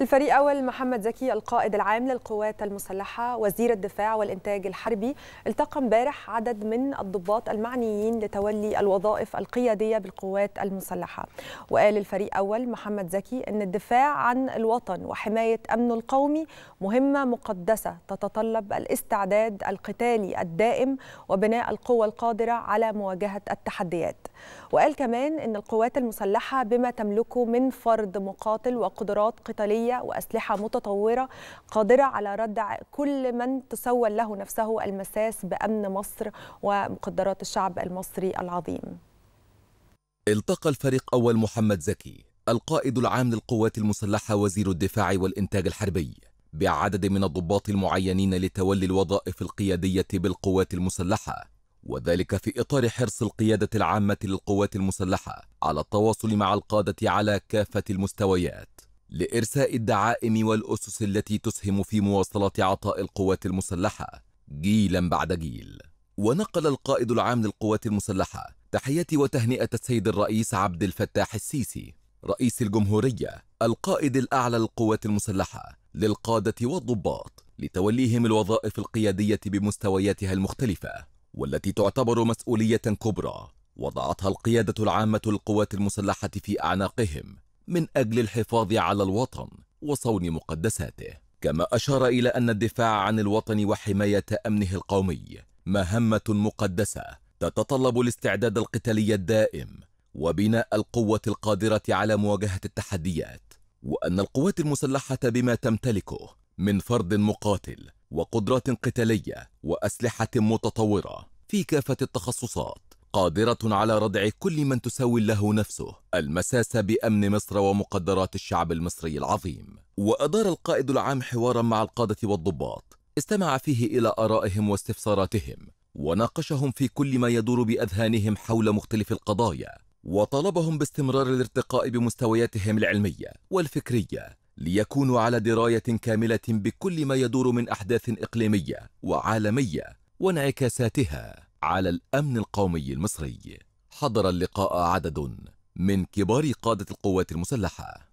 الفريق أول محمد زكي القائد العام للقوات المسلحة وزير الدفاع والإنتاج الحربي التقى امبارح عدد من الضباط المعنيين لتولي الوظائف القيادية بالقوات المسلحة وقال الفريق أول محمد زكي أن الدفاع عن الوطن وحماية أمنه القومي مهمة مقدسة تتطلب الاستعداد القتالي الدائم وبناء القوة القادرة على مواجهة التحديات وقال كمان أن القوات المسلحة بما تملكه من فرد مقاتل وقدرات قتالية ذكية وأسلحة متطورة قادرة على ردع كل من تسول له نفسه المساس بأمن مصر ومقدرات الشعب المصري العظيم التقى الفريق أول محمد زكي القائد العام للقوات المسلحة وزير الدفاع والإنتاج الحربي بعدد من الضباط المعينين لتولي الوظائف القيادية بالقوات المسلحة وذلك في إطار حرص القيادة العامة للقوات المسلحة على التواصل مع القادة على كافة المستويات لإرساء الدعائم والأسس التي تسهم في مواصلة عطاء القوات المسلحة جيلا بعد جيل ونقل القائد العام للقوات المسلحة تحية وتهنئة السيد الرئيس عبد الفتاح السيسي رئيس الجمهورية القائد الأعلى للقوات المسلحة للقادة والضباط لتوليهم الوظائف القيادية بمستوياتها المختلفة والتي تعتبر مسؤولية كبرى وضعتها القيادة العامة للقوات المسلحة في أعناقهم من أجل الحفاظ على الوطن وصون مقدساته كما أشار إلى أن الدفاع عن الوطن وحماية أمنه القومي مهمة مقدسة تتطلب الاستعداد القتالي الدائم وبناء القوة القادرة على مواجهة التحديات وأن القوات المسلحة بما تمتلكه من فرد مقاتل وقدرات قتالية وأسلحة متطورة في كافة التخصصات قادرة على ردع كل من تسوي له نفسه المساس بأمن مصر ومقدرات الشعب المصري العظيم وأدار القائد العام حوارا مع القادة والضباط استمع فيه إلى آرائهم واستفساراتهم وناقشهم في كل ما يدور بأذهانهم حول مختلف القضايا وطالبهم باستمرار الارتقاء بمستوياتهم العلمية والفكرية ليكونوا على دراية كاملة بكل ما يدور من أحداث إقليمية وعالمية وانعكاساتها على الأمن القومي المصري حضر اللقاء عدد من كبار قادة القوات المسلحة